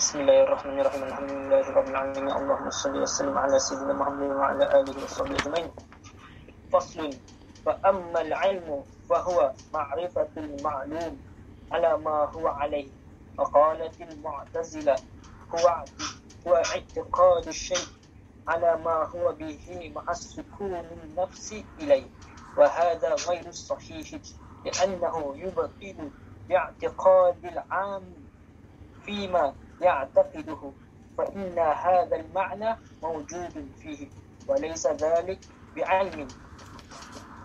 بسم الله الرحمن الرحيم الحمد لله رب العالمين اللهم صل وسلم على سيدنا محمد وعلى اله وصحبه اجمعين فصل فاما العلم فهو معرفه المعلوم على ما هو عليه وقالت المعتزله هو هو اعتقاد الشيء على ما هو به مع السكون النفس اليه وهذا غير الصحيح لانه يبطل باعتقاد العام فيما يعتقده فإن هذا المعنى موجود فيه وليس ذلك بعلم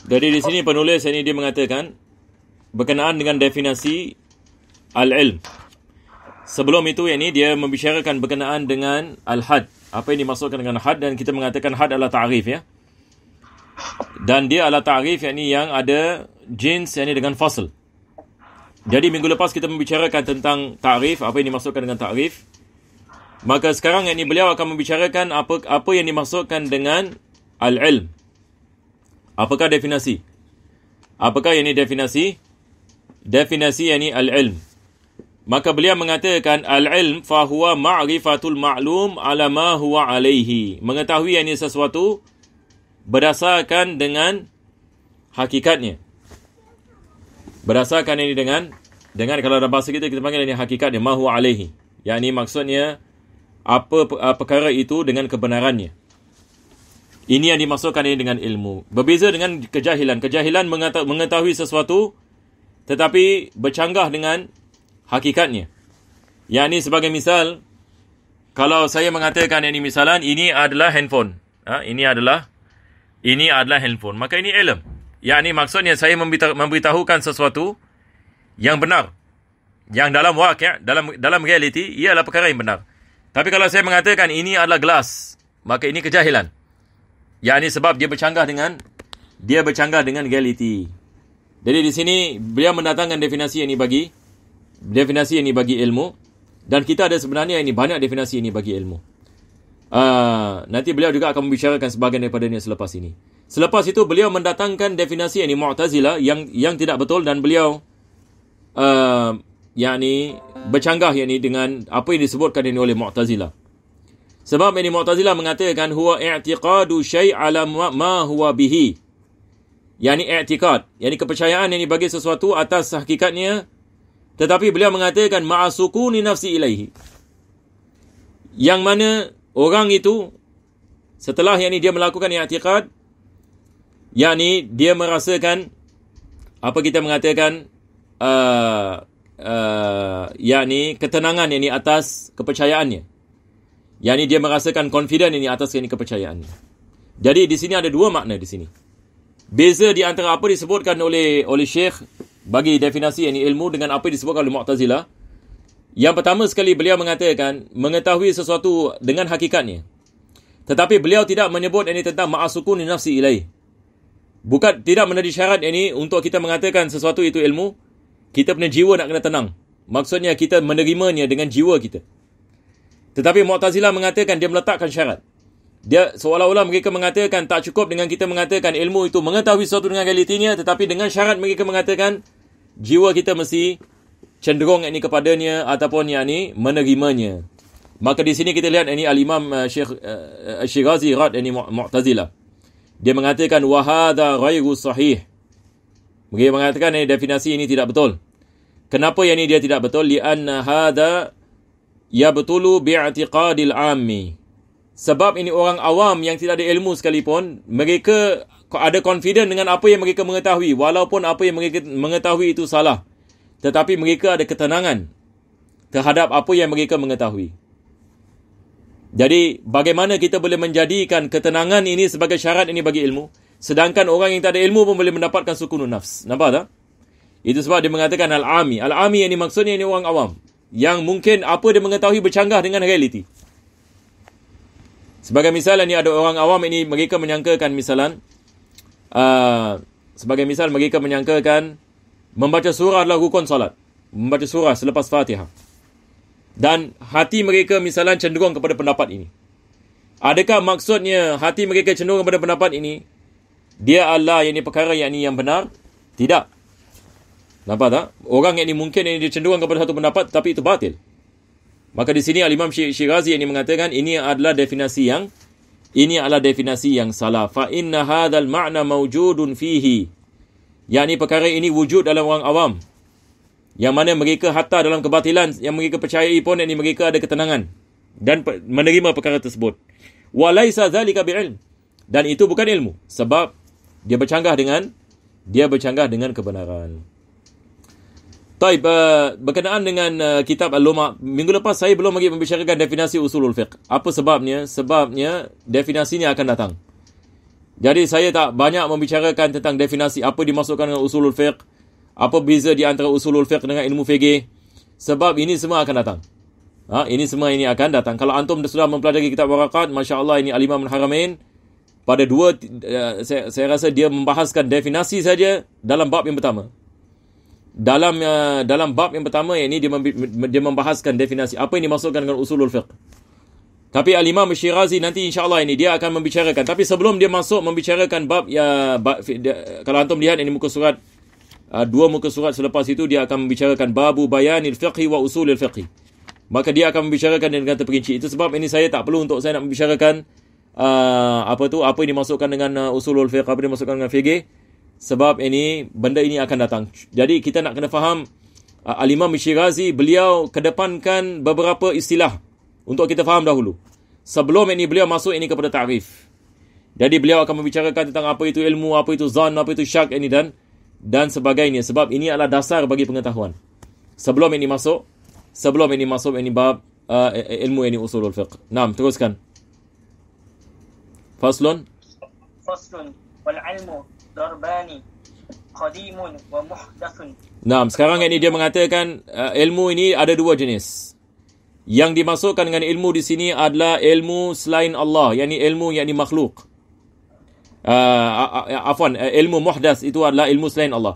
Jadi di sini penulis ini dia mengatakan berkenaan dengan definisi al-ilm. Sebelum itu yang ini dia membicarakan berkenaan dengan al-had. Apa yang dimaksudkan dengan had dan kita mengatakan had adalah ta'rif ya. Dan dia adalah ta'rif yang ini yang ada jenis yang ini dengan fasl. Jadi minggu lepas kita membicarakan tentang takrif, apa yang dimaksudkan dengan takrif. Maka sekarang yang ini beliau akan membicarakan apa apa yang dimaksudkan dengan al-ilm. Apakah definisi? Apakah yang ini definisi? Definisi ini al-ilm. Maka beliau mengatakan al-ilm fahuwa ma'rifatul ma'lum ala ma huwa alaihi. Mengetahui yang ini sesuatu berdasarkan dengan hakikatnya. Berdasarkan ini dengan dengan kalau dalam bahasa kita, kita panggil ini hakikat dia. Mahu alaihi. Yang ini maksudnya, apa ah, perkara itu dengan kebenarannya. Ini yang dimaksudkan ini dengan ilmu. Berbeza dengan kejahilan. Kejahilan mengetahui sesuatu, tetapi bercanggah dengan hakikatnya. Yang ini sebagai misal, kalau saya mengatakan ini misalan, ini adalah handphone. Ha, ini adalah ini adalah handphone. Maka ini ilmu. Yang ini maksudnya saya memberitahukan sesuatu, yang benar. Yang dalam wak, ya, dalam dalam realiti, adalah perkara yang benar. Tapi kalau saya mengatakan ini adalah gelas, maka ini kejahilan. Yang ini sebab dia bercanggah dengan dia bercanggah dengan realiti. Jadi di sini beliau mendatangkan definisi yang ini bagi definisi yang ini bagi ilmu dan kita ada sebenarnya ini banyak definisi ini bagi ilmu. Uh, nanti beliau juga akan membicarakan sebahagian daripada ini selepas ini. Selepas itu beliau mendatangkan definisi ini Mu'tazila yang yang tidak betul dan beliau uh, yakni bercanggah yakni dengan apa yang disebutkan ini oleh Mu'tazilah. Sebab ini Mu'tazilah mengatakan huwa i'tiqadu syai' ala ma, huwa bihi. Yani i'tiqad, yani kepercayaan yang bagi sesuatu atas hakikatnya tetapi beliau mengatakan ma'asukuni nafsi ilaihi. Yang mana orang itu setelah yang ini dia melakukan i'tiqad yakni dia merasakan apa kita mengatakan uh, uh yakni ketenangan ini atas kepercayaannya. Yang ini dia merasakan confident ini atas ini kepercayaannya. Jadi di sini ada dua makna di sini. Beza di antara apa disebutkan oleh oleh Syekh bagi definasi ini ilmu dengan apa disebutkan oleh Mu'tazilah. Yang pertama sekali beliau mengatakan mengetahui sesuatu dengan hakikatnya. Tetapi beliau tidak menyebut ini tentang ma'asukun nafsi ilaih. Bukan tidak menjadi syarat ini untuk kita mengatakan sesuatu itu ilmu kita punya jiwa nak kena tenang. Maksudnya kita menerimanya dengan jiwa kita. Tetapi Mu'tazilah mengatakan dia meletakkan syarat. Dia seolah-olah mereka mengatakan tak cukup dengan kita mengatakan ilmu itu mengetahui sesuatu dengan realitinya tetapi dengan syarat mereka mengatakan jiwa kita mesti cenderung ini kepadanya ataupun yang ini menerimanya. Maka di sini kita lihat ini al-Imam Syekh uh, Syirazi uh, uh, rad ini Mu'tazilah. Dia mengatakan wahada ghairu sahih. Mereka mengatakan ini eh, definisi ini tidak betul. Kenapa yang ini dia tidak betul? Lianna hadha betulu bi'atiqadil ammi. Sebab ini orang awam yang tidak ada ilmu sekalipun, mereka ada confident dengan apa yang mereka mengetahui walaupun apa yang mereka mengetahui itu salah. Tetapi mereka ada ketenangan terhadap apa yang mereka mengetahui. Jadi bagaimana kita boleh menjadikan ketenangan ini sebagai syarat ini bagi ilmu sedangkan orang yang tak ada ilmu pun boleh mendapatkan sukunun nafs. Nampak tak? Itu sebab dia mengatakan al-ami. Al-ami yang dimaksudnya ini orang awam. Yang mungkin apa dia mengetahui bercanggah dengan realiti. Sebagai misal ni ada orang awam ini mereka menyangkakan misalan. Uh, sebagai misal mereka menyangkakan membaca surah adalah rukun salat, Membaca surah selepas fatihah. Dan hati mereka misalan cenderung kepada pendapat ini. Adakah maksudnya hati mereka cenderung kepada pendapat ini? Dia Allah yang ini perkara yang ini yang benar? Tidak. Nampak tak? Orang yang ini mungkin ini cenderung kepada satu pendapat tapi itu batil. Maka di sini Al-Imam Syirazi yang ini mengatakan ini adalah definisi yang ini adalah definisi yang salah. Fa inna hadzal ma'na mawjudun fihi. Yani perkara ini wujud dalam orang awam. Yang mana mereka hatta dalam kebatilan yang mereka percayai pun ini mereka ada ketenangan dan menerima perkara tersebut. Walaisa zalika bi'ilm. Dan itu bukan ilmu sebab dia bercanggah dengan dia bercanggah dengan kebenaran. Baik, eh, berkenaan dengan eh, kitab Al-Luma, minggu lepas saya belum lagi membicarakan definisi usulul fiqh. Apa sebabnya? Sebabnya definisinya akan datang. Jadi saya tak banyak membicarakan tentang definisi apa dimasukkan dengan usulul fiqh, apa beza di antara usulul fiqh dengan ilmu fiqh. Sebab ini semua akan datang. Ha, ini semua ini akan datang. Kalau antum sudah mempelajari kitab Warakat, masya-Allah ini alimah imam al pada dua eh, saya, saya rasa dia membahaskan definisi saja dalam bab yang pertama dalam uh, dalam bab yang pertama yang ini dia dia membahaskan definisi apa yang dimaksudkan dengan usulul fiqh. Tapi Al Imam Syirazi nanti insyaallah ini dia akan membicarakan tapi sebelum dia masuk membicarakan bab ya bab, dia, kalau antum lihat ini muka surat uh, dua muka surat selepas itu dia akan membicarakan babu bayanil fiqh wa usulil fiqh. Maka dia akan membicarakan dengan kata terperinci. Itu sebab ini saya tak perlu untuk saya nak membicarakan uh, apa tu apa yang dimasukkan dengan uh, usulul fiqh apa yang dimasukkan dengan fiqh sebab ini benda ini akan datang. Jadi kita nak kena faham uh, Al-Imam beliau kedepankan beberapa istilah untuk kita faham dahulu. Sebelum ini beliau masuk ini kepada ta'rif. Jadi beliau akan membicarakan tentang apa itu ilmu, apa itu zan, apa itu syak ini dan dan sebagainya sebab ini adalah dasar bagi pengetahuan. Sebelum ini masuk, sebelum ini masuk ini bab uh, ilmu ini usulul fiqh. Naam, teruskan. Faslun. Faslun wal 'ilmu darbani qadimun wa muhdathun. Naam, sekarang ini dia mengatakan uh, ilmu ini ada dua jenis. Yang dimasukkan dengan ilmu di sini adalah ilmu selain Allah, yakni ilmu yakni makhluk. Uh, uh, afwan, uh, ilmu muhdas itu adalah ilmu selain Allah.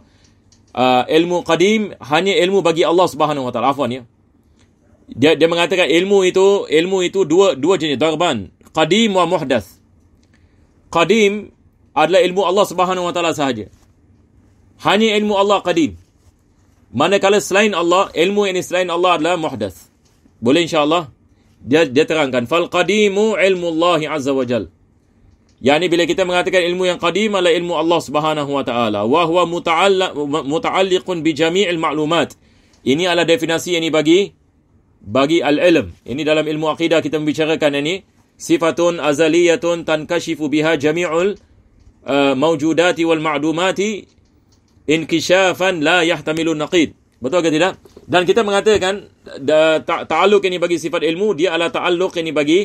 Uh, ilmu qadim hanya ilmu bagi Allah Subhanahu Wa Taala. ya. Dia dia mengatakan ilmu itu ilmu itu dua dua jenis darban, qadim wa muhdas. Qadim adalah ilmu Allah Subhanahu Wa Taala sahaja. Hanya ilmu Allah qadim. Manakala selain Allah, ilmu yang selain Allah adalah muhdas. Boleh insya-Allah dia dia terangkan fal qadimu ilmu Allah azza wa jal. Yani bila kita mengatakan ilmu yang qadim adalah ilmu Allah Subhanahu wa taala wa huwa muta'alliqun bi jami'il ma'lumat. Ini adalah definisi yang bagi bagi al-ilm. Ini dalam ilmu akidah kita membicarakan ini sifatun azaliyatun tankashifu biha jami'ul Eh, maujudati wal ma'dumati inkishafan la yahtamilu naqid. Betul ke tidak? Dan kita mengatakan ta'alluq ini bagi sifat ilmu, dia adalah taaluk ini bagi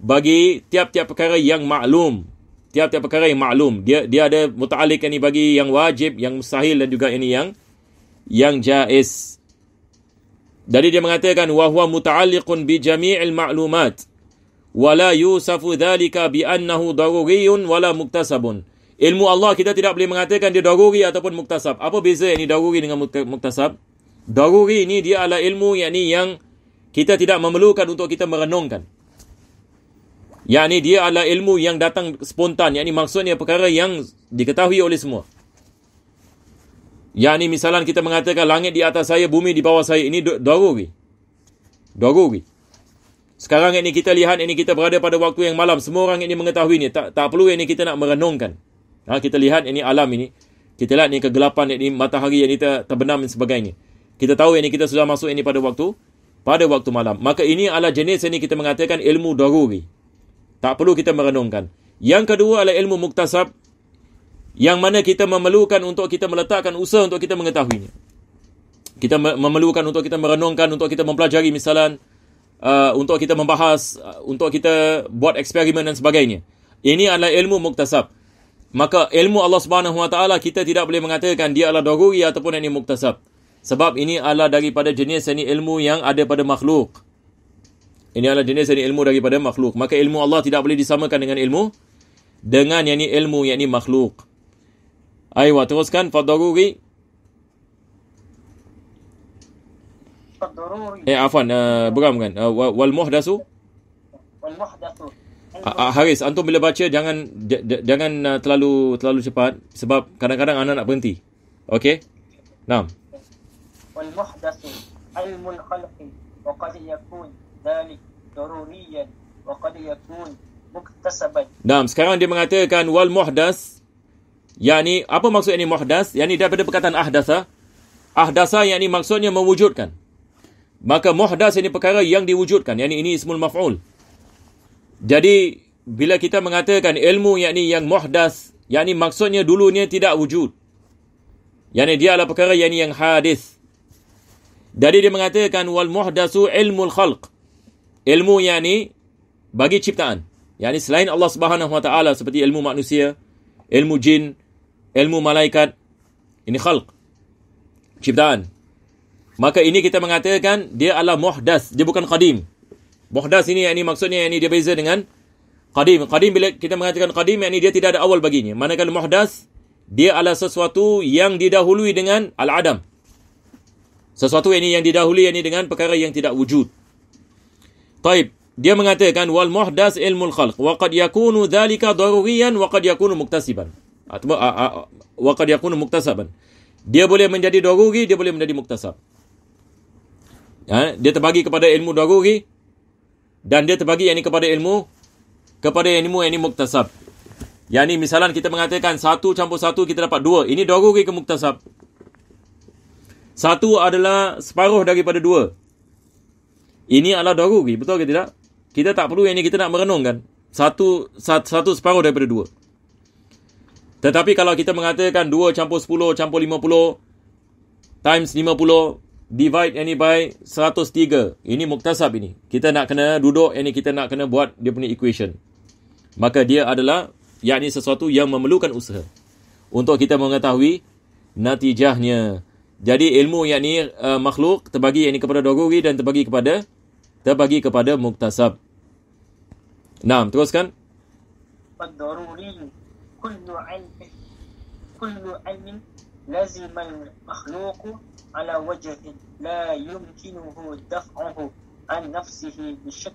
bagi tiap-tiap perkara yang maklum. Tiap-tiap perkara yang maklum. Dia dia ada muta'alik ini bagi yang wajib, yang mustahil dan juga ini yang yang jais. Jadi dia mengatakan wa huwa muta'alliqun bi wala yusafu dhalika bi annahu daruriyun wala muktasabun ilmu Allah kita tidak boleh mengatakan dia daruri ataupun muktasab apa beza yang ini daruri dengan muktasab daruri ini dia adalah ilmu yang ini yang kita tidak memerlukan untuk kita merenungkan yang ini dia adalah ilmu yang datang spontan yang ini maksudnya perkara yang diketahui oleh semua yang ini misalnya kita mengatakan langit di atas saya bumi di bawah saya ini daruri daruri sekarang ini kita lihat ini kita berada pada waktu yang malam. Semua orang ini mengetahui ini. Tak, tak perlu ini kita nak merenungkan. Ha, kita lihat ini alam ini. Kita lihat ini kegelapan ini matahari yang kita terbenam dan sebagainya. Kita tahu ini kita sudah masuk ini pada waktu pada waktu malam. Maka ini adalah jenis ini kita mengatakan ilmu daruri. Tak perlu kita merenungkan. Yang kedua adalah ilmu muktasab yang mana kita memerlukan untuk kita meletakkan usaha untuk kita mengetahuinya. Kita memerlukan untuk kita merenungkan, untuk kita mempelajari misalnya uh, untuk kita membahas, uh, untuk kita buat eksperimen dan sebagainya. Ini adalah ilmu muktasab. Maka ilmu Allah Subhanahu Wa Taala kita tidak boleh mengatakan dia adalah daruri ataupun ini muktasab. Sebab ini adalah daripada jenis ini ilmu yang ada pada makhluk. Ini adalah jenis ini ilmu daripada makhluk. Maka ilmu Allah tidak boleh disamakan dengan ilmu dengan yang ini ilmu yang ini makhluk. Aiwa teruskan fadaruri. tu. Eh afwan, uh, beram kan. Uh, wal muhdasu. Wal muhdasu. Ah, ah, Haris, antum bila baca jangan jangan uh, terlalu terlalu cepat sebab kadang-kadang anak nak berhenti. Okey? Naam. Wal muhdasu ilmul khalqi wa qad yakun dhalik daruriyan wa qad yakun muktasaban. Naam, sekarang dia mengatakan wal muhdas yakni apa maksud ini muhdas? Yakni daripada perkataan ahdasa. Ahdasa yakni maksudnya mewujudkan. Maka muhdas ini perkara yang diwujudkan. Yang ini, ini ismul maf'ul. Jadi, bila kita mengatakan ilmu yang ini yang muhdas, yang ini maksudnya dulunya tidak wujud. Yang ini dia adalah perkara yang ini yang hadis. Jadi dia mengatakan wal muhdasu ilmu al khalq. Ilmu yang ini bagi ciptaan. Yang ini selain Allah Subhanahu Wa Taala seperti ilmu manusia, ilmu jin, ilmu malaikat. Ini khalq. Ciptaan. Maka ini kita mengatakan dia adalah muhdas, dia bukan qadim. Muhdas ini yang ini maksudnya yang ini dia beza dengan qadim. Qadim bila kita mengatakan qadim yang ini dia tidak ada awal baginya. Manakala muhdas dia adalah sesuatu yang didahului dengan al-adam. Sesuatu yang ini yang didahului yang ini dengan perkara yang tidak wujud. Taib. Dia mengatakan wal muhdas ilmu al-khalq wa qad yakunu dhalika daruriyan wa qad yakunu muktasiban. Atau wa qad yakunu muktasaban. Dia boleh menjadi daruri, dia boleh menjadi muktasab ha, dia terbagi kepada ilmu dua dan dia terbagi yang ini kepada ilmu kepada ilmu yang ini muktasab yang ini misalan kita mengatakan satu campur satu kita dapat dua ini dua guri ke muktasab satu adalah separuh daripada dua ini adalah dua betul ke tidak kita tak perlu yang ini kita nak merenungkan satu, satu, satu separuh daripada dua tetapi kalau kita mengatakan 2 campur 10 campur 50 times 50 divide ini by 103. Ini muktasab ini. Kita nak kena duduk ini kita nak kena buat dia punya equation. Maka dia adalah ini sesuatu yang memerlukan usaha untuk kita mengetahui natijahnya. Jadi ilmu yakni uh, makhluk terbagi ini kepada doguri dan terbagi kepada terbagi kepada muktasab. Naam, teruskan. kullu ilmin لزم المخلوق على وجه لا يمكنه دفعه عن نفسه بشك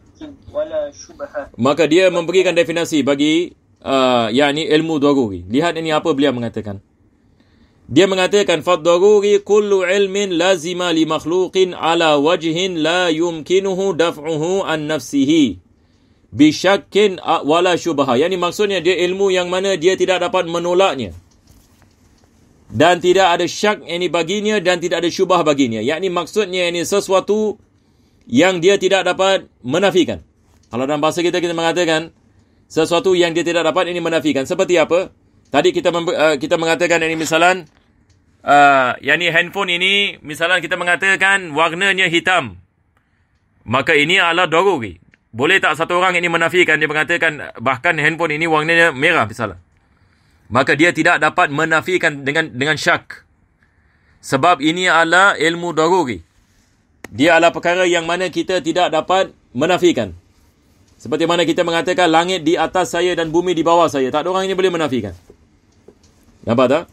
ولا شبهة maka dia memberikan definisi bagi uh, yakni ilmu daruri lihat ini apa beliau mengatakan dia mengatakan fadaruri kullu ilmin lazima li makhluqin ala wajhin la yumkinuhu daf'uhu an nafsihi bi syakkin wala syubha yani maksudnya dia ilmu yang mana dia tidak dapat menolaknya dan tidak ada syak ini baginya dan tidak ada syubah baginya yakni maksudnya ini sesuatu yang dia tidak dapat menafikan kalau dalam bahasa kita kita mengatakan sesuatu yang dia tidak dapat ini menafikan seperti apa tadi kita eh, kita mengatakan ini misalan uh, yakni handphone ini misalan kita mengatakan warnanya hitam maka ini adalah dorogi boleh tak satu orang ini menafikan dia mengatakan bahkan handphone ini warnanya merah misalnya maka dia tidak dapat menafikan dengan dengan syak. Sebab ini adalah ilmu daruri. Dia adalah perkara yang mana kita tidak dapat menafikan. Seperti mana kita mengatakan langit di atas saya dan bumi di bawah saya. Tak ada orang ini boleh menafikan. Nampak tak?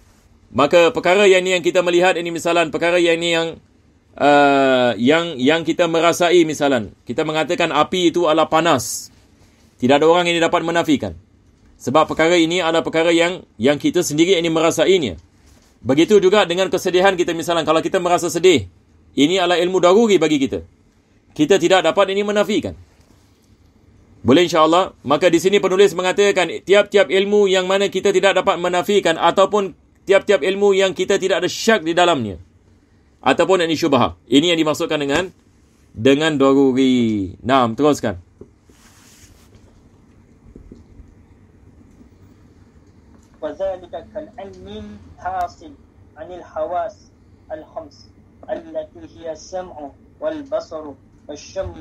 Maka perkara yang ini yang kita melihat ini misalan perkara yang ini yang uh, yang yang kita merasai misalan kita mengatakan api itu adalah panas tidak ada orang yang dapat menafikan sebab perkara ini adalah perkara yang yang kita sendiri ini merasainya. Begitu juga dengan kesedihan kita misalnya. Kalau kita merasa sedih, ini adalah ilmu daruri bagi kita. Kita tidak dapat ini menafikan. Boleh insyaallah. Maka di sini penulis mengatakan tiap-tiap ilmu yang mana kita tidak dapat menafikan ataupun tiap-tiap ilmu yang kita tidak ada syak di dalamnya. Ataupun ini syubah. Ini yang dimaksudkan dengan dengan daruri. Nah, teruskan. وذلك كالعلم الحاصل عن الحواس الخمس التي هي السمع والبصر والشم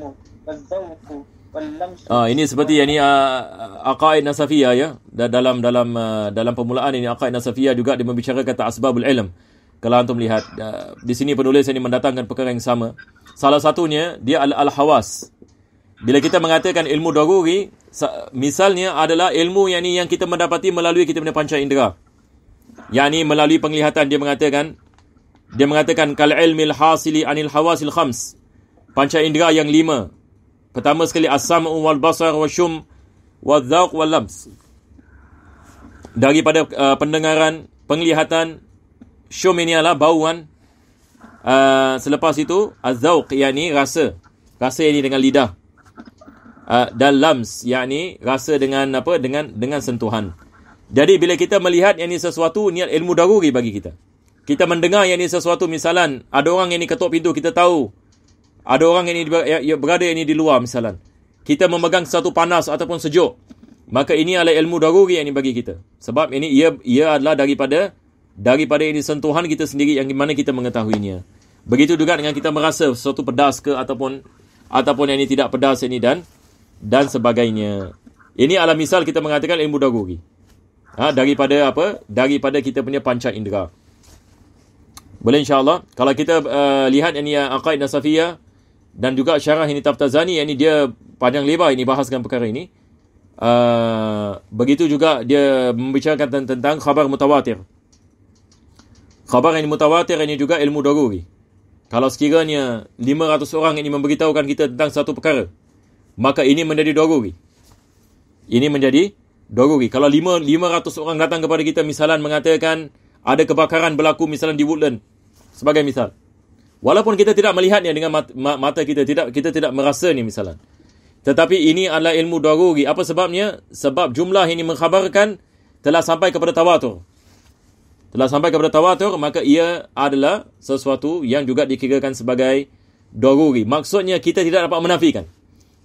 والذوق Ah ini seperti yang ni uh, aqaid nasafiyah ya dalam dalam uh, dalam permulaan ini aqaid nasafiyah juga dia membicarakan kata asbabul ilm. Kalau antum lihat uh, di sini penulis ini mendatangkan perkara yang sama. Salah satunya dia al-hawas. Bila kita mengatakan ilmu daruri, misalnya adalah ilmu yang ini yang kita mendapati melalui kita punya panca indera. Yang ini melalui penglihatan dia mengatakan dia mengatakan kal ilmil hasili anil hawasil khams. Panca indera yang lima. Pertama sekali as-sam'u wal basar wa syum wa dhaq wal lams. Daripada uh, pendengaran, penglihatan syum ini adalah bauan. Uh, selepas itu az-zauq yakni rasa. Rasa ini dengan lidah uh, dan lams yakni rasa dengan apa dengan dengan sentuhan jadi bila kita melihat yang ini sesuatu niat ilmu daruri bagi kita kita mendengar yang ini sesuatu misalan ada orang yang ini ketuk pintu kita tahu ada orang yang ini ya, ya, berada yang ini di luar misalan kita memegang sesuatu panas ataupun sejuk maka ini adalah ilmu daruri yang ini bagi kita sebab ini ia ia adalah daripada daripada ini sentuhan kita sendiri yang mana kita mengetahuinya begitu juga dengan kita merasa sesuatu pedas ke ataupun ataupun yang ini tidak pedas ini dan dan sebagainya. Ini ala misal kita mengatakan ilmu daguri. Ha, daripada apa? Daripada kita punya panca indera. Boleh insyaAllah. Kalau kita uh, lihat ini uh, Aqaid Nasafiya dan juga syarah ini Taftazani, ini dia panjang lebar ini bahaskan perkara ini. Uh, begitu juga dia membicarakan tentang, tentang khabar mutawatir. Khabar yang mutawatir ini juga ilmu daruri. Kalau sekiranya 500 orang ini memberitahukan kita tentang satu perkara, maka ini menjadi dua Ini menjadi dua rugi. Kalau 500 orang datang kepada kita misalan mengatakan ada kebakaran berlaku misalan di Woodland. Sebagai misal. Walaupun kita tidak melihatnya dengan mata kita, tidak kita tidak merasa ni misalan. Tetapi ini adalah ilmu dua Apa sebabnya? Sebab jumlah ini mengkhabarkan telah sampai kepada tawatur. Telah sampai kepada tawatur, maka ia adalah sesuatu yang juga dikirakan sebagai dua Maksudnya kita tidak dapat menafikan.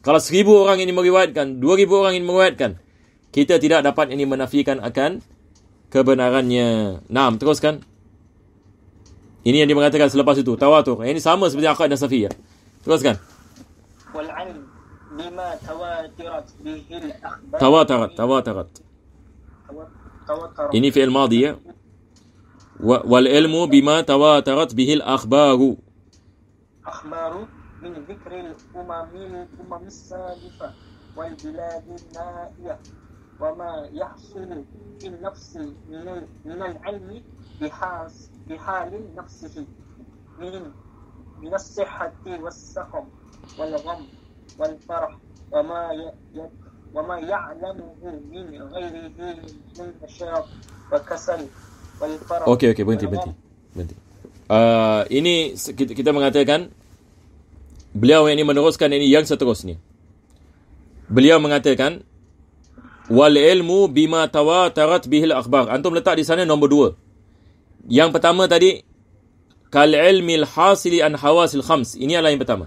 Kalau seribu orang ini meriwayatkan, dua ribu orang ini meriwayatkan, kita tidak dapat ini menafikan akan kebenarannya. Nah, teruskan. Ini yang dia mengatakan selepas itu. Tawatur. Ini sama seperti akad dan safiyah. Teruskan. Tawatarat. Tawatarat. Ini fi'il madi ya. Wal ilmu bima tawatarat bihil akhbaru. Akhbaru. من ذكر الأمم أمم السالفة والبلاد النائية وما يحصل في النفس من العلم بحاس بحال نفسه من من الصحة والسقم والغم والفرح وما وما يعلمه من غيره من نشاط وكسل والفرح اوكي اوكي بنتي بنتي بنتي Uh, ini kita, kita mengatakan beliau yang ini meneruskan ini yang seterusnya. Beliau mengatakan wal ilmu bima tawatarat bihil akhbar. Antum letak di sana nombor dua. Yang pertama tadi kal ilmil hasili an hawasil khams. Ini adalah yang pertama.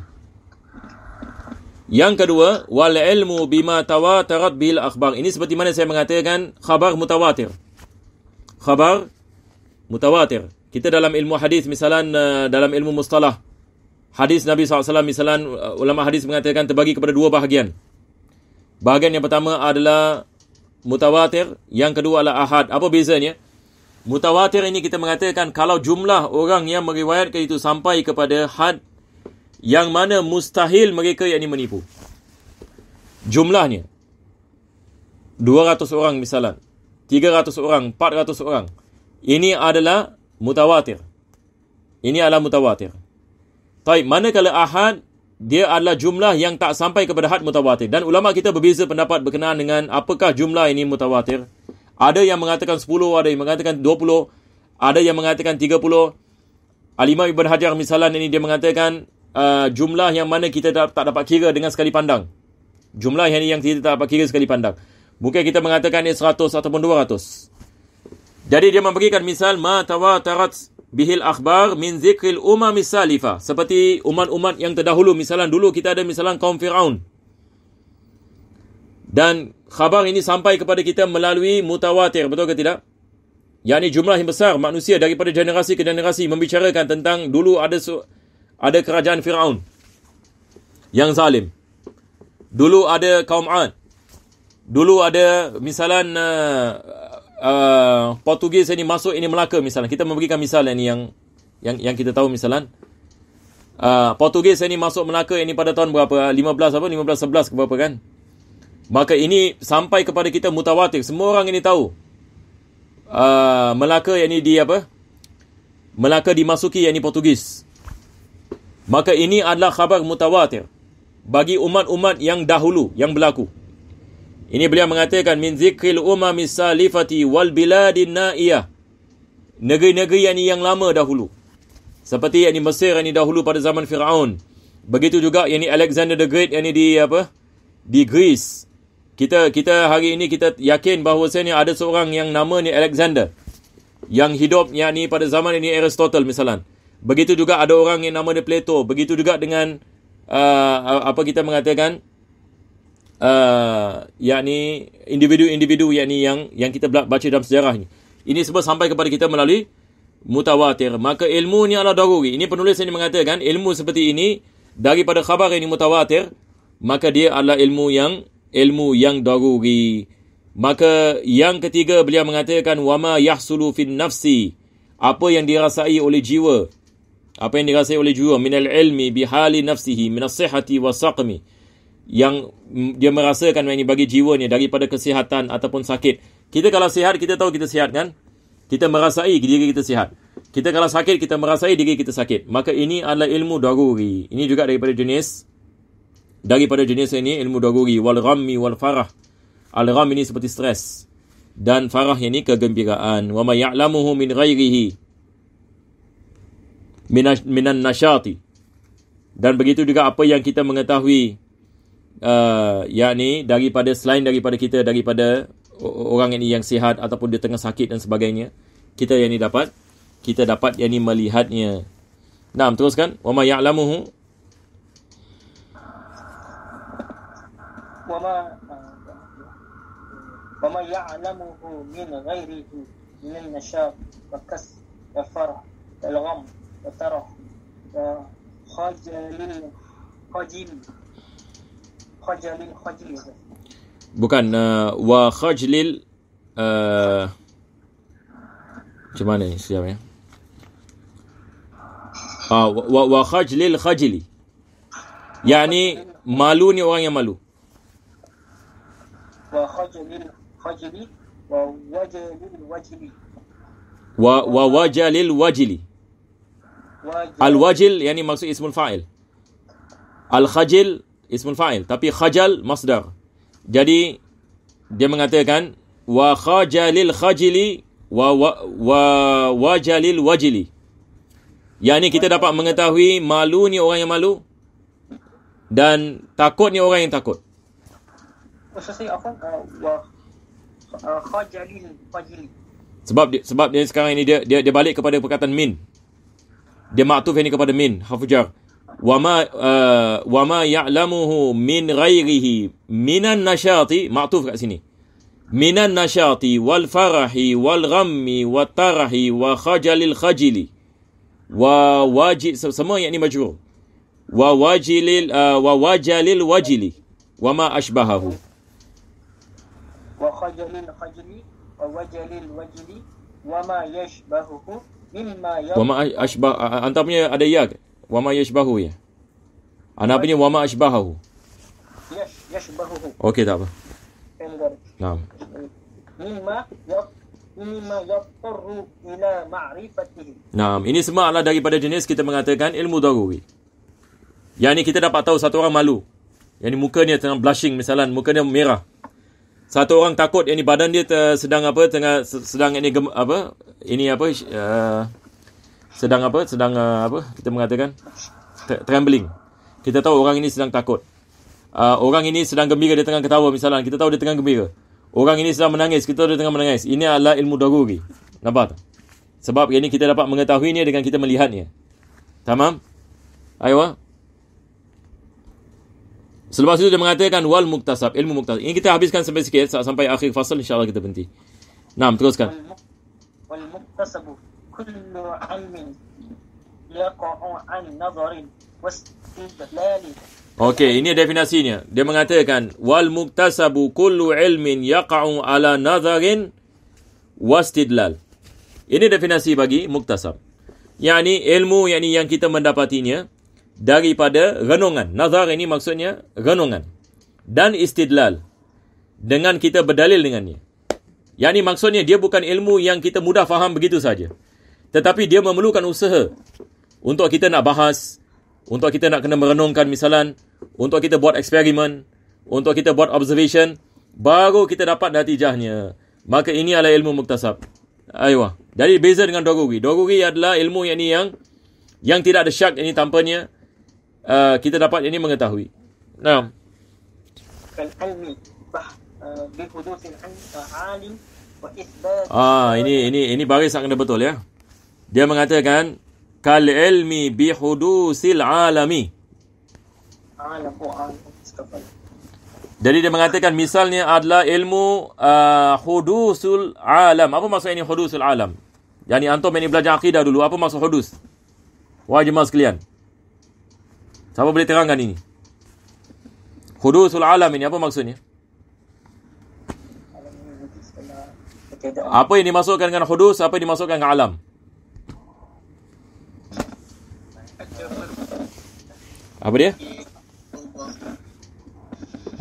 Yang kedua wal ilmu bima tawatarat bihil akhbar. Ini seperti mana saya mengatakan khabar mutawatir. Khabar mutawatir. Kita dalam ilmu hadis misalnya eh, dalam ilmu mustalah hadis Nabi SAW misalan ulama hadis mengatakan terbagi kepada dua bahagian. Bahagian yang pertama adalah mutawatir, yang kedua adalah ahad. Apa bezanya? Mutawatir ini kita mengatakan kalau jumlah orang yang meriwayatkan itu sampai kepada had yang mana mustahil mereka yang ini menipu. Jumlahnya 200 orang misalan, 300 orang, 400 orang. Ini adalah mutawatir. Ini adalah mutawatir. Taib, manakala ahad, dia adalah jumlah yang tak sampai kepada had mutawatir. Dan ulama kita berbeza pendapat berkenaan dengan apakah jumlah ini mutawatir. Ada yang mengatakan 10, ada yang mengatakan 20, ada yang mengatakan 30. Alimah imam Ibn Hajar misalan ini dia mengatakan uh, jumlah yang mana kita tak dapat kira dengan sekali pandang. Jumlah yang ini yang kita tak dapat kira sekali pandang. Mungkin kita mengatakan ini 100 ataupun 200. Jadi dia memberikan misal ma tawatarat bihil akhbar min zikril umam misalifa seperti umat-umat yang terdahulu misalan dulu kita ada misalan kaum Firaun dan khabar ini sampai kepada kita melalui mutawatir betul ke tidak yakni jumlah yang besar manusia daripada generasi ke generasi membicarakan tentang dulu ada ada kerajaan Firaun yang zalim dulu ada kaum Ad dulu ada misalan eh, uh, Portugis ini masuk ini Melaka misalnya kita memberikan misalnya ini yang yang yang kita tahu misalnya uh, Portugis ini masuk Melaka ini pada tahun berapa 15 apa 15 11 ke berapa kan maka ini sampai kepada kita mutawatir semua orang ini tahu uh, Melaka yang ini di apa Melaka dimasuki yang ini Portugis maka ini adalah khabar mutawatir bagi umat-umat yang dahulu yang berlaku ini beliau mengatakan min zikril umami salifati wal biladin na'iyah. Negeri-negeri yang yang lama dahulu. Seperti yang ini Mesir yang dahulu pada zaman Firaun. Begitu juga yang ini Alexander the Great yang ini di apa? Di Greece. Kita kita hari ini kita yakin bahawa sebenarnya ada seorang yang nama ni Alexander yang hidup ni pada zaman ini Aristotle misalnya. Begitu juga ada orang yang nama dia Plato. Begitu juga dengan uh, uh apa kita mengatakan uh, yakni individu-individu yakni yang yang kita baca dalam sejarah ini. Ini semua sampai kepada kita melalui mutawatir. Maka ilmu ini adalah daruri. Ini penulis ini mengatakan ilmu seperti ini daripada khabar ini mutawatir, maka dia adalah ilmu yang ilmu yang daruri. Maka yang ketiga beliau mengatakan wama yahsulu fin nafsi. Apa yang dirasai oleh jiwa apa yang dirasai oleh jiwa minal ilmi bihali nafsihi minas sihati wa saqmi yang dia merasakan yang ini bagi jiwanya daripada kesihatan ataupun sakit. Kita kalau sihat, kita tahu kita sihat kan? Kita merasai diri kita sihat. Kita kalau sakit, kita merasai diri kita sakit. Maka ini adalah ilmu daruri. Ini juga daripada jenis daripada jenis ini ilmu daruri wal ghammi wal farah. Al gham ini seperti stres dan farah ini kegembiraan. Wa ma ya'lamuhu min ghairihi minan nashati. Dan begitu juga apa yang kita mengetahui uh, yakni daripada selain daripada kita daripada orang ini yang sihat ataupun dia tengah sakit dan sebagainya kita yang ini dapat kita dapat yang ini melihatnya nah teruskan Wama ma ya'lamuhu wama ma ya'lamuhu min ghairihi min al-nashaq wa kas wa farah wa al wa tarah wa khajil Bukan uh, wa khajlil uh, macam mana ni sejam ya? Ah, uh, wa, wa, wa khajlil khajili. Yani malu ni orang yang malu. Wa khajlil khajili wa wajalil wajili. Wa wa wajalil wajili. Al wajil yani maksud ismul fa'il. Al khajil ismul fa'il tapi khajal masdar jadi dia mengatakan wa khajalil khajili wa wa wa wajalil wajili yakni kita dapat mengetahui malu ni orang yang malu dan takut ni orang yang takut eh, eh, sebab dia, sebab dia sekarang ini dia, dia dia balik kepada perkataan min dia maktuf ini kepada min hafujar وما آه وما يعلمه من غيره من النشاط معطوف كأسني من النشاط والفرح والغم والطرح وخجل الخجل وواجل سموه يعني مجرور وواجل آه وواجل الوجل وما أشبهه وخجل الخجل ووجل الوجل وما يشبهه مما يشبه وما أشبه آه، آه، أنت punya ada wama yashbahu ya. Ana punya wama ashbahu. Yashbahu. Okey tak apa. Naam. Mimma ya, mimma yaqtaru ila ma'rifatihi. Naam, ini semua adalah daripada jenis kita mengatakan ilmu darurat. Yang ini kita dapat tahu satu orang malu. Yang ini muka dia tengah blushing misalnya, muka dia merah. Satu orang takut yang ini badan dia sedang apa tengah sedang ini apa ini apa uh, sedang apa sedang uh, apa kita mengatakan trembling kita tahu orang ini sedang takut uh, orang ini sedang gembira di tengah ketawa misalnya kita tahu dia tengah gembira orang ini sedang menangis kita tahu dia tengah menangis ini adalah ilmu daruri nampak tak? sebab ini kita dapat mengetahui ini dengan kita melihatnya tamam ayo ah. Selepas itu dia mengatakan wal muktasab, ilmu muktasab. Ini kita habiskan sampai sikit sampai akhir fasal insya-Allah kita berhenti. Naam, teruskan. Wal muktasabu كل علم يقع عن نظر واستدلال Okey, ini definasinya. Dia mengatakan wal muktasabu kullu ilmin yaqa'u ala nadharin wastidlal. Ini definasi bagi muktasab. Yani ilmu yani yang kita mendapatinya daripada renungan. Nazar ini maksudnya renungan dan istidlal dengan kita berdalil dengannya. Yani maksudnya dia bukan ilmu yang kita mudah faham begitu saja. Tetapi dia memerlukan usaha untuk kita nak bahas, untuk kita nak kena merenungkan misalan, untuk kita buat eksperimen, untuk kita buat observation, baru kita dapat natijahnya. Maka ini adalah ilmu muktasab. Aywa. Jadi beza dengan doguri. Doguri adalah ilmu yang ini yang yang tidak ada syak ini tanpanya uh, kita dapat ini mengetahui. Nah. Kan, kan uh, kan, ah, ah ini ini ini baris sangat kena betul ya. Dia mengatakan kal ilmi bi hudusil alami. Jadi dia mengatakan misalnya adalah ilmu uh, hudusul alam. Apa maksud ini hudusul alam? Yani antum ini belajar akidah dulu. Apa maksud hudus? Wajib mas kalian. Siapa boleh terangkan ini? Hudusul alam ini apa maksudnya? Apa yang dimasukkan dengan hudus, apa yang dimasukkan dengan alam? Apa dia?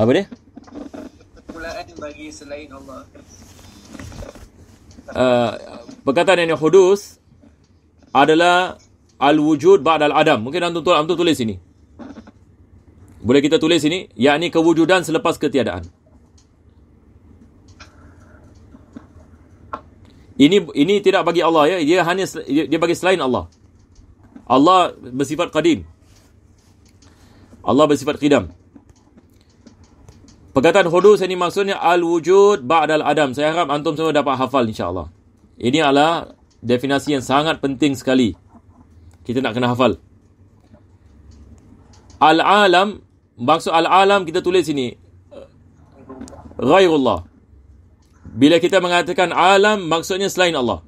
Apa dia? Kemuliaan bagi selain Allah. Eh, perkataan yang hudus adalah al-wujud ba'd al-adam. Mungkin antum tulis, antum tulis sini. Boleh kita tulis sini? ini kewujudan selepas ketiadaan. Ini ini tidak bagi Allah ya. Dia hanya dia bagi selain Allah. Allah bersifat qadim. Allah bersifat qidam. Perkataan hudud saya maksudnya al-wujud ba'dal adam. Saya harap antum semua dapat hafal insyaallah. Ini adalah definasi yang sangat penting sekali. Kita nak kena hafal. Al-alam maksud al-alam kita tulis sini ghairullah. Bila kita mengatakan alam maksudnya selain Allah.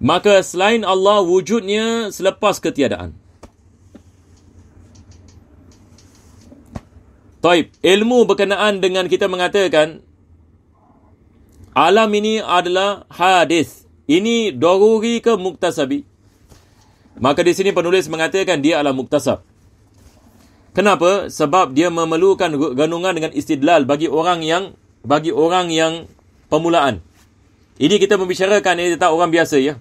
Maka selain Allah wujudnya selepas ketiadaan. Taib, ilmu berkenaan dengan kita mengatakan alam ini adalah hadis. Ini doruri ke muktasabi? Maka di sini penulis mengatakan dia adalah muktasab. Kenapa? Sebab dia memerlukan renungan dengan istidlal bagi orang yang bagi orang yang pemulaan. Ini kita membicarakan ini tentang orang biasa ya.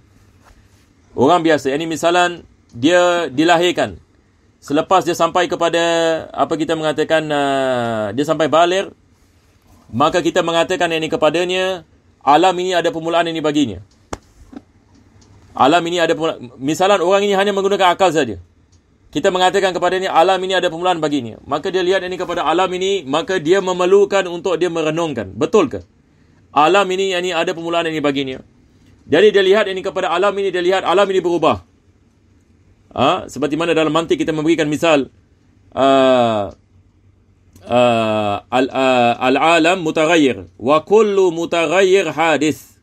Orang biasa. Ini misalan dia dilahirkan selepas dia sampai kepada apa kita mengatakan uh, dia sampai balir maka kita mengatakan ini kepadanya alam ini ada permulaan ini baginya alam ini ada permulaan. misalan orang ini hanya menggunakan akal saja kita mengatakan kepada ini alam ini ada permulaan baginya maka dia lihat ini kepada alam ini maka dia memerlukan untuk dia merenungkan betul ke alam ini yang ini ada permulaan ini baginya jadi dia lihat ini kepada alam ini dia lihat alam ini berubah ha? seperti mana dalam mantik kita memberikan misal uh, uh, al uh, ha, alam mutaghayyir wa kullu mutaghayyir hadis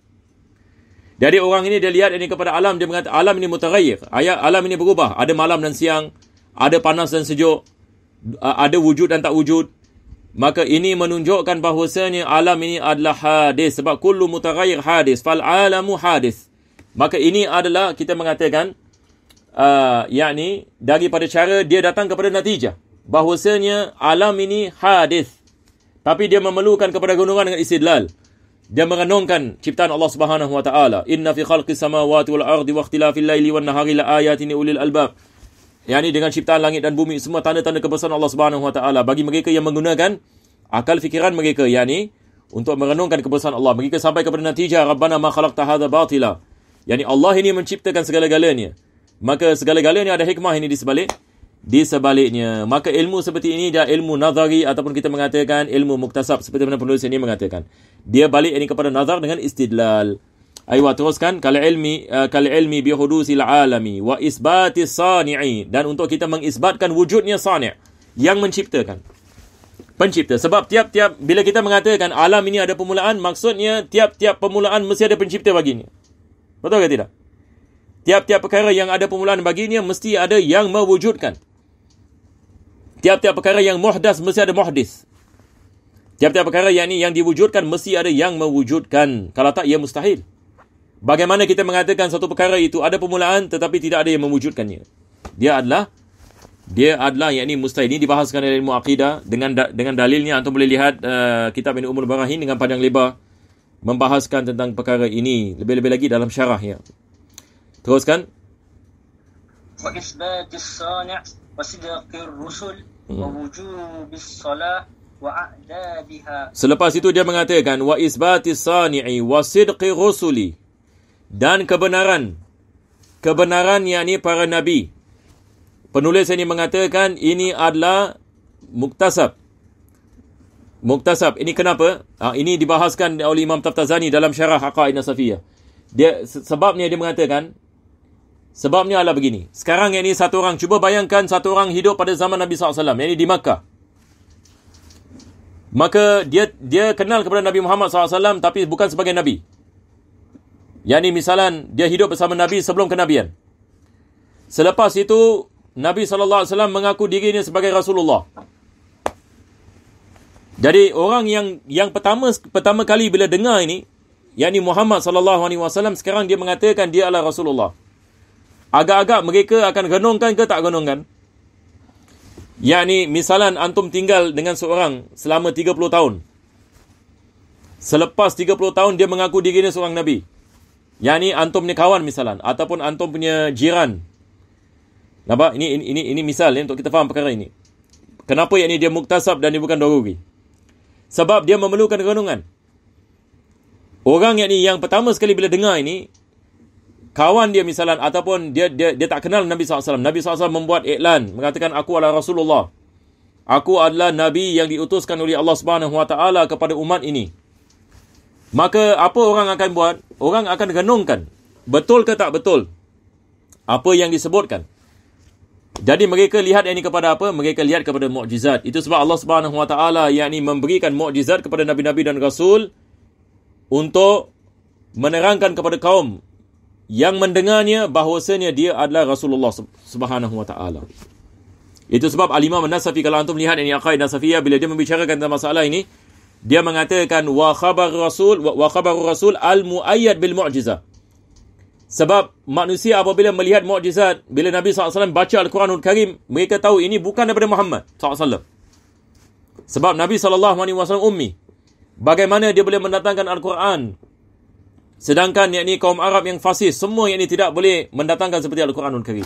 jadi orang ini dia lihat ini kepada alam dia mengatakan alam ini mutaghayyir ayat alam ini berubah ada malam dan siang ada panas dan sejuk ada wujud dan tak wujud Maka ini menunjukkan bahawasanya alam ini adalah hadis. Sebab kullu mutagayir hadis. Fal alamu hadis. Maka ini adalah kita mengatakan uh, yakni daripada cara dia datang kepada natijah bahwasanya alam ini hadis tapi dia memerlukan kepada gunungan dengan istidlal dia merenungkan ciptaan Allah Subhanahu wa taala inna fi khalqi samawati wal ardi wa ikhtilafil laili wan nahari la ayatin ulil albab yakni dengan ciptaan langit dan bumi semua tanda-tanda kebesaran Allah Subhanahu wa taala bagi mereka yang menggunakan akal fikiran mereka yakni untuk merenungkan kebesaran Allah mereka sampai kepada natijah rabbana ma khalaqta hadha batila yakni Allah ini menciptakan segala-galanya Maka segala-galanya ada hikmah ini di sebalik di sebaliknya. Maka ilmu seperti ini adalah ilmu nazari ataupun kita mengatakan ilmu muktasab seperti mana penulis ini mengatakan. Dia balik ini kepada nazar dengan istidlal. Aiwa teruskan kal ilmi eh, kal ilmi bi hudusil alami wa isbati sani'i dan untuk kita mengisbatkan wujudnya sani' yang menciptakan. Pencipta. Sebab tiap-tiap bila kita mengatakan alam ini ada permulaan, maksudnya tiap-tiap permulaan mesti ada pencipta baginya. Betul ke tidak? Tiap-tiap perkara yang ada permulaan baginya mesti ada yang mewujudkan. Tiap-tiap perkara yang muhdas mesti ada muhdis. Tiap-tiap perkara yang ini yang diwujudkan mesti ada yang mewujudkan. Kalau tak, ia mustahil. Bagaimana kita mengatakan satu perkara itu ada permulaan tetapi tidak ada yang mewujudkannya? Dia adalah dia adalah yang ini mustahil. Ini dibahaskan oleh ilmu akidah dengan dengan dalilnya. Anda boleh lihat uh, kitab ini Umul Barahin dengan panjang lebar membahaskan tentang perkara ini. Lebih-lebih lagi dalam syarahnya. Teruskan. Wa isbat as-sani' wa sidq ar-rusul wa hmm. wujub as-salah wa adabiha. Selepas itu dia mengatakan wa isbat as-sani'i wa sidq rusuli dan kebenaran kebenaran yakni para nabi. Penulis ini mengatakan ini adalah muktasab. Muktasab. Ini kenapa? Ha, ini dibahaskan oleh Imam Taftazani dalam syarah Haqa'in Safiyah. Dia sebabnya dia mengatakan Sebabnya adalah begini. Sekarang yang ini satu orang. Cuba bayangkan satu orang hidup pada zaman Nabi SAW. Yang ini di Makkah. Maka dia dia kenal kepada Nabi Muhammad SAW tapi bukan sebagai Nabi. Yang ini misalan dia hidup bersama Nabi sebelum kenabian. Selepas itu Nabi SAW mengaku dirinya sebagai Rasulullah. Jadi orang yang yang pertama pertama kali bila dengar ini, yakni Muhammad saw. sekarang dia mengatakan dia adalah Rasulullah agak-agak mereka akan renungkan ke tak renungkan? Yang ni, misalan antum tinggal dengan seorang selama 30 tahun. Selepas 30 tahun, dia mengaku dirinya seorang Nabi. Yang ni, antum punya kawan misalan. Ataupun antum punya jiran. Nampak? Ini, ini, ini, ini misal ya, untuk kita faham perkara ini. Kenapa yang ni dia muktasab dan dia bukan dorugi? Sebab dia memerlukan renungan. Orang yang ni, yang pertama sekali bila dengar ini, kawan dia misalan ataupun dia dia dia tak kenal Nabi SAW. Nabi SAW membuat iklan mengatakan aku adalah Rasulullah. Aku adalah nabi yang diutuskan oleh Allah Subhanahu Wa Taala kepada umat ini. Maka apa orang akan buat? Orang akan renungkan betul ke tak betul apa yang disebutkan. Jadi mereka lihat ini kepada apa? Mereka lihat kepada mukjizat. Itu sebab Allah Subhanahu Wa Taala yakni memberikan mukjizat kepada nabi-nabi dan rasul untuk menerangkan kepada kaum yang mendengarnya bahawasanya dia adalah Rasulullah Subhanahu Wa Taala. Itu sebab alimah imam An-Nasafi kalau antum lihat ini Aqaid Nasafiyah bila dia membicarakan tentang masalah ini dia mengatakan wa khabar rasul wa, khabar rasul al muayyad bil mu'jizah. Sebab manusia apabila melihat mukjizat bila Nabi SAW baca Al-Quranul Karim mereka tahu ini bukan daripada Muhammad SAW. Sebab Nabi SAW ummi. Bagaimana dia boleh mendatangkan Al-Quran Sedangkan yakni kaum Arab yang fasih semua yang ini tidak boleh mendatangkan seperti Al-Quranul Karim.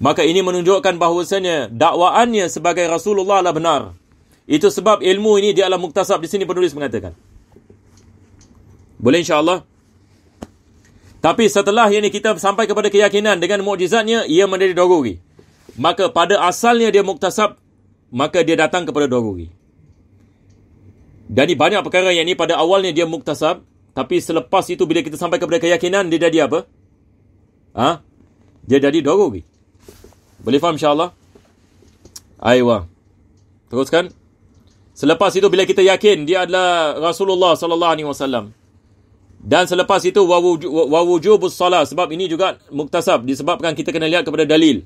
Maka ini menunjukkan bahawasanya dakwaannya sebagai Rasulullah adalah benar. Itu sebab ilmu ini di alam muktasab di sini penulis mengatakan. Boleh insyaAllah. Tapi setelah yang ini kita sampai kepada keyakinan dengan mukjizatnya ia menjadi doguri. Maka pada asalnya dia muktasab maka dia datang kepada doguri. Dan ini banyak perkara yang ini pada awalnya dia muktasab tapi selepas itu bila kita sampai kepada keyakinan dia jadi apa? Ha? Dia jadi dogogi. Boleh faham insya-Allah? Aiwa. Teruskan. Selepas itu bila kita yakin dia adalah Rasulullah sallallahu alaihi wasallam. Dan selepas itu wawujubus salat sebab ini juga muktasab disebabkan kita kena lihat kepada dalil.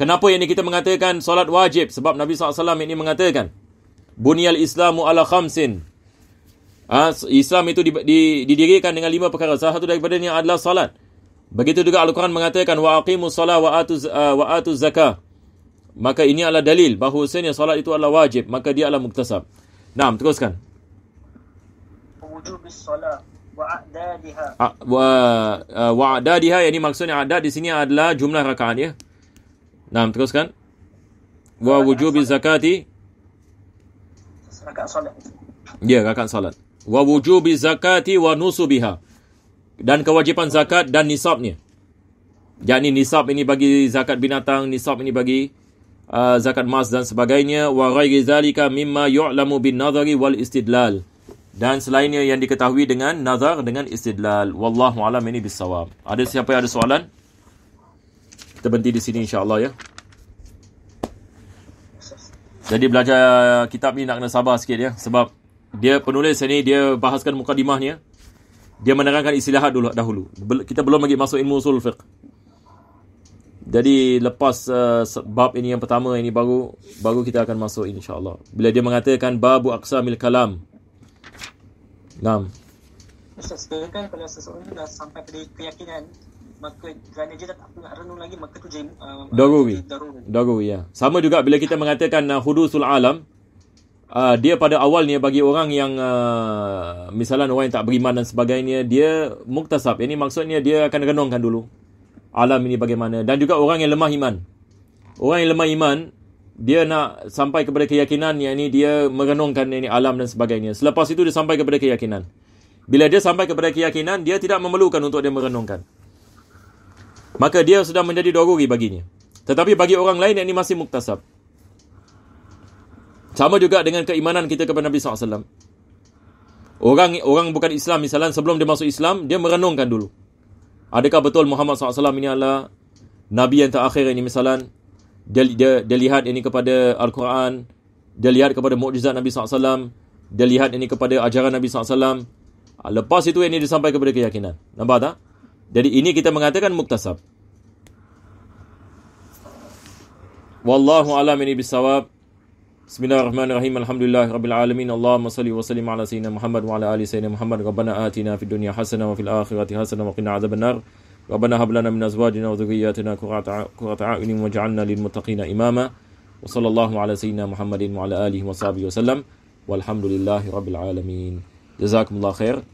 Kenapa yang ini kita mengatakan solat wajib? Sebab Nabi Sallallahu Alaihi Wasallam ini mengatakan Bunyal Islamu ala khamsin Ha, Islam itu didirikan dengan lima perkara. Salah satu daripada ini adalah salat. Begitu juga Al-Quran mengatakan wa aqimus salat eh, wa atu zakah. Maka ini adalah dalil bahawa bahawasanya salat itu adalah wajib, maka dia adalah muktasab. Naam, teruskan. Wujub salat ah, wa adadiha. Eh, wa adadiha yang maksudnya adad di sini adalah jumlah rakaat ya. Naam, teruskan. Wa wujub zakati. Rakaat salat. Ya, rakaat salat wa wujubi zakati wa nusubiha dan kewajipan zakat dan nisabnya. Jadi nisab ini bagi zakat binatang, nisab ini bagi uh, zakat emas dan sebagainya wa ghairi zalika mimma yu'lamu bin nadhari wal istidlal dan selainnya yang diketahui dengan nazar dengan istidlal wallahu alam ini bisawab ada siapa yang ada soalan kita berhenti di sini insyaallah ya jadi belajar kitab ni nak kena sabar sikit ya sebab dia penulis ini dia bahaskan mukadimahnya. Dia menerangkan istilah dulu dahulu. Kita belum lagi masuk ilmu usul fiqh. Jadi lepas uh, bab ini yang pertama ini baru baru kita akan masuk insya-Allah. Bila dia mengatakan babu mil kalam. Naam. Sesungguhnya kan kalau seseorang dah sampai pada keyakinan maka kerana dia tak nak renung lagi maka tu jadi uh, daruri. Daruri. Daruri ya. Sama juga bila kita mengatakan uh, hudusul alam, Ah, dia pada awalnya bagi orang yang uh, ah, misalnya orang yang tak beriman dan sebagainya dia muktasab ini maksudnya dia akan renungkan dulu alam ini bagaimana dan juga orang yang lemah iman orang yang lemah iman dia nak sampai kepada keyakinan yang ini dia merenungkan ini alam dan sebagainya selepas itu dia sampai kepada keyakinan bila dia sampai kepada keyakinan dia tidak memerlukan untuk dia merenungkan maka dia sudah menjadi doruri baginya tetapi bagi orang lain yang ini masih muktasab sama juga dengan keimanan kita kepada Nabi SAW. Orang orang bukan Islam misalnya sebelum dia masuk Islam, dia merenungkan dulu. Adakah betul Muhammad SAW ini adalah Nabi yang terakhir ini misalnya? Dia, dia, dia lihat ini kepada Al-Quran. Dia lihat kepada mukjizat Nabi SAW. Dia lihat ini kepada ajaran Nabi SAW. Lepas itu ini disampai kepada keyakinan. Nampak tak? Jadi ini kita mengatakan muktasab. Wallahu alam ini bisawab. بسم الله الرحمن الرحيم الحمد لله رب العالمين اللهم صل وسلم على سيدنا محمد وعلى ال سيدنا محمد ربنا اتنا في الدنيا حسنه وفي الاخره حسنه وقنا عذاب النار ربنا هب لنا من ازواجنا وذرياتنا قرة اعين واجعلنا للمتقين اماما وصلى الله على سيدنا محمد وعلى اله وصحبه وسلم والحمد لله رب العالمين جزاكم الله خير